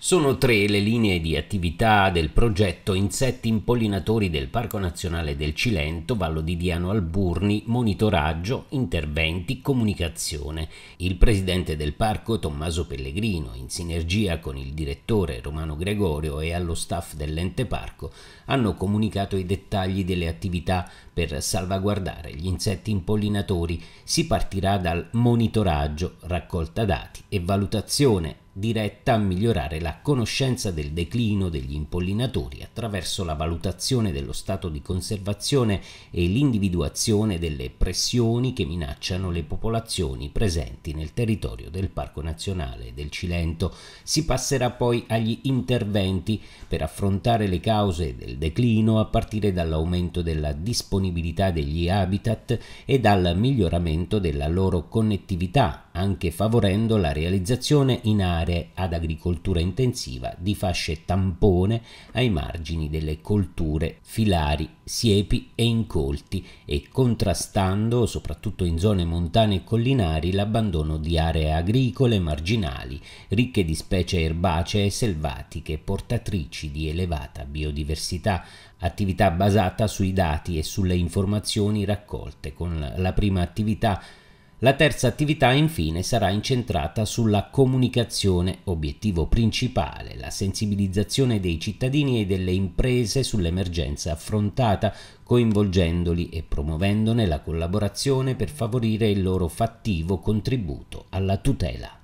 Sono tre le linee di attività del progetto Insetti impollinatori del Parco Nazionale del Cilento, Vallo di Diano Alburni, monitoraggio, interventi, comunicazione. Il presidente del parco Tommaso Pellegrino, in sinergia con il direttore Romano Gregorio e allo staff dell'ente parco, hanno comunicato i dettagli delle attività per salvaguardare gli insetti impollinatori. Si partirà dal monitoraggio, raccolta dati e valutazione diretta a migliorare la conoscenza del declino degli impollinatori attraverso la valutazione dello stato di conservazione e l'individuazione delle pressioni che minacciano le popolazioni presenti nel territorio del Parco Nazionale del Cilento. Si passerà poi agli interventi per affrontare le cause del declino a partire dall'aumento della disponibilità degli habitat e dal miglioramento della loro connettività anche favorendo la realizzazione in aree ad agricoltura intensiva di fasce tampone ai margini delle colture filari, siepi e incolti e contrastando, soprattutto in zone montane e collinari, l'abbandono di aree agricole marginali, ricche di specie erbacee e selvatiche, portatrici di elevata biodiversità, attività basata sui dati e sulle informazioni raccolte con la prima attività la terza attività infine sarà incentrata sulla comunicazione, obiettivo principale, la sensibilizzazione dei cittadini e delle imprese sull'emergenza affrontata, coinvolgendoli e promuovendone la collaborazione per favorire il loro fattivo contributo alla tutela.